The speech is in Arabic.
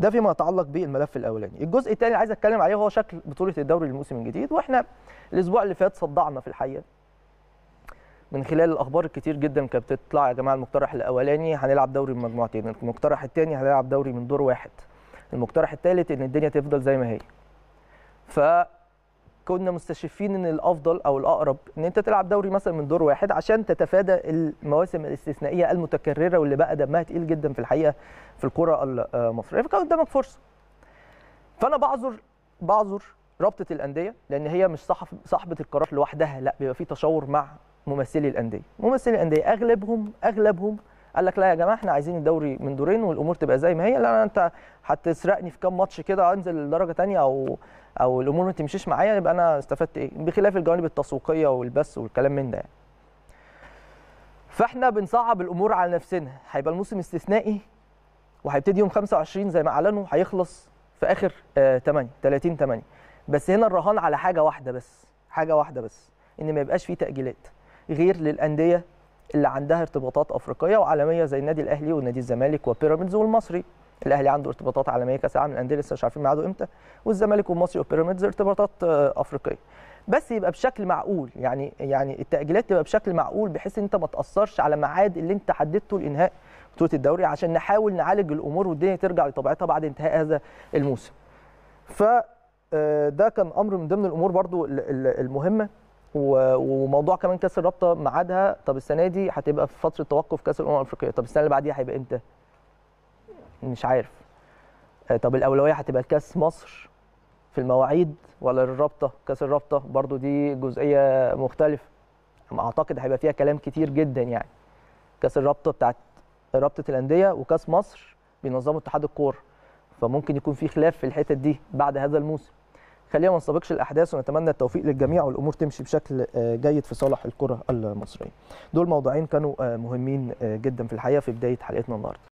ده فيما يتعلق بالملف الاولاني الجزء الثاني عايز اتكلم عليه هو شكل بطوله الدوري الموسم الجديد واحنا الاسبوع اللي فات صدعنا في الحقيقه من خلال الاخبار الكتير جدا كانت بتطلع يا جماعه المقترح الاولاني هنلعب دوري من مجموعتين المقترح الثاني هنلعب دوري من دور واحد المقترح الثالث ان الدنيا تفضل زي ما هي ف كنا مستشفين ان الافضل او الاقرب ان انت تلعب دوري مثلا من دور واحد عشان تتفادى المواسم الاستثنائيه المتكرره واللي بقى دمها تقيل جدا في الحقيقه في الكره المصريه فكان قدامك فرصه فانا بعذر بعذر رابطه الانديه لان هي مش صاحبه القرار لوحدها لا بيبقى في تشاور مع ممثلي الانديه ممثلي الانديه اغلبهم اغلبهم قال لك لا يا جماعه احنا عايزين الدوري من دورين والامور تبقى زي ما هي لا انت هتسرقني في كام ماتش كده انزل لدرجه ثانيه او او الامور ما تمشيش معايا يبقى انا استفدت ايه بخلاف الجوانب التسويقيه والبث والكلام من ده يعني. فاحنا بنصعب الامور على نفسنا هيبقى الموسم استثنائي وهيبتدي يوم 25 زي ما اعلنوا هيخلص في اخر 8 30 8 بس هنا الرهان على حاجه واحده بس حاجه واحده بس ان ما يبقاش فيه تاجيلات غير للانديه اللي عندها ارتباطات افريقيه وعالميه زي النادي الاهلي ونادي الزمالك وبيراميدز والمصري الاهلي عنده ارتباطات عالميه كاس العالم للانديه لسه مش عارفين ميعاده امتى والزمالك والمصري وبيراميدز ارتباطات آه، افريقيه بس يبقى بشكل معقول يعني يعني التاجيلات تبقى بشكل معقول بحيث ان انت ما تاثرش على ميعاد اللي انت حددته لانهاء بطوله الدوري عشان نحاول نعالج الامور والدنيا ترجع لطبيعتها بعد انتهاء هذا الموسم ف آه، ده كان امر من ضمن الامور برضو المهمه وموضوع كمان كاس الرابطه ميعادها طب السنه دي هتبقى في فتره توقف كاس الامم الافريقيه طب السنه اللي بعديها هيبقى امتى مش عارف آه، طب الاولويه هتبقى كاس مصر في المواعيد ولا للرابطه كاس الرابطه برضو دي جزئيه مختلفه اعتقد هيبقى فيها كلام كتير جدا يعني كاس الرابطه بتاعت رابطه الانديه وكاس مصر بينظموا اتحاد الكوره فممكن يكون في خلاف في الحتت دي بعد هذا الموسم خلينا ما نسبقش الاحداث ونتمنى التوفيق للجميع والامور تمشي بشكل آه، جيد في صالح الكره المصريه دول موضوعين كانوا آه، مهمين آه، جدا في الحقيقه في بدايه حلقتنا النهارده